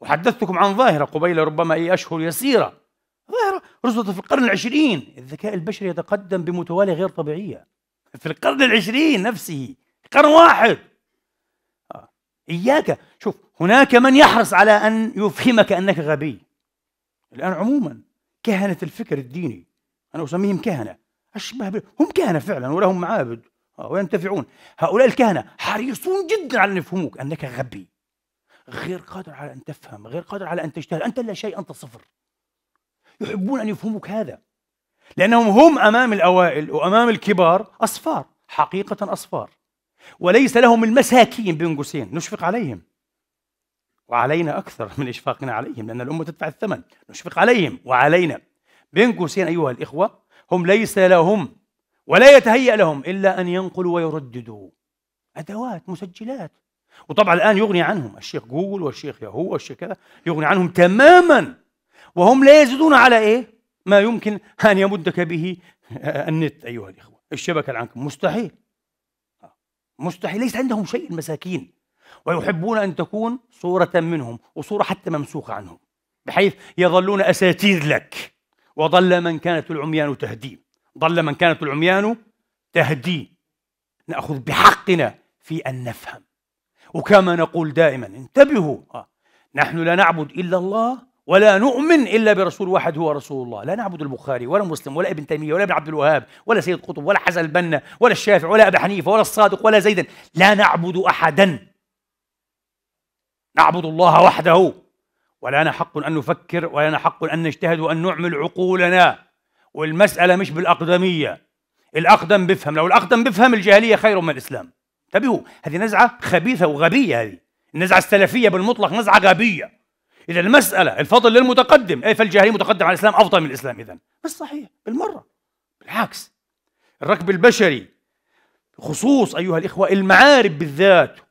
وحدثتكم عن ظاهرة قبيل ربما أي أشهر يسيرة ظاهرة رصدت في القرن العشرين الذكاء البشري يتقدم بمتوالية غير طبيعية في القرن العشرين نفسه قرن واحد آه. إياك شوف هناك من يحرص على أن يفهمك أنك غبي الآن عموما كهنة الفكر الديني أنا أسميهم كهنة أشبه بي. هم كهنة فعلا ولهم معابد آه، وينتفعون هؤلاء الكهنة حريصون جدا على أن يفهموك أنك غبي غير قادر على أن تفهم غير قادر على أن تجتهد أنت لا شيء أنت صفر يحبون أن يفهموك هذا لأنهم هم أمام الأوائل وأمام الكبار أصفار حقيقة أصفار وليس لهم المساكين بين قوسين نشفق عليهم وعلينا أكثر من إشفاقنا عليهم لأن الأمة تدفع الثمن نشفق عليهم وعلينا بين قوسين أيها الإخوة هم ليس لهم ولا يتهيأ لهم إلا أن ينقلوا ويرددوا أدوات مسجلات وطبعا الآن يغني عنهم الشيخ جوجل والشيخ ياهو والشيخ كذا يغني عنهم تماما وهم لا يزيدون على إيه؟ ما يمكن أن يمدك به النت أيها الإخوة الشبكة العنكبوت مستحيل مستحيل ليس عندهم شيء المساكين ويحبون أن تكون صورة منهم وصورة حتى ممسوخة عنهم بحيث يظلون أساتير لك وظل من كانت العميان تهدي ظل من كانت العميان تهدي نأخذ بحقنا في أن نفهم وكما نقول دائما انتبهوا آه. نحن لا نعبد إلا الله ولا نؤمن إلا برسول واحد هو رسول الله لا نعبد البخاري ولا مسلم ولا ابن تيمية ولا ابن عبد الوهاب ولا سيد قطب ولا حسن البنا ولا الشافعي ولا أبا حنيفة ولا الصادق ولا زيدا لا نعبد أحدا نعبد الله وحده ولنا حق أن نفكر ولنا حق أن نجتهد وأن نعمل عقولنا والمسألة مش بالأقدمية الأقدم بفهم لو الأقدم بفهم الجاهلية خير من الإسلام انتبهوا هذه نزعة خبيثة وغبية هذه النزعة السلفية بالمطلق نزعة غبية إذا المسألة الفضل للمتقدم أي فالجاهلية متقدم على الإسلام أفضل من الإسلام إذا مش صحيح بالمرة بالعكس الركب البشري خصوص أيها الإخوة المعارب بالذات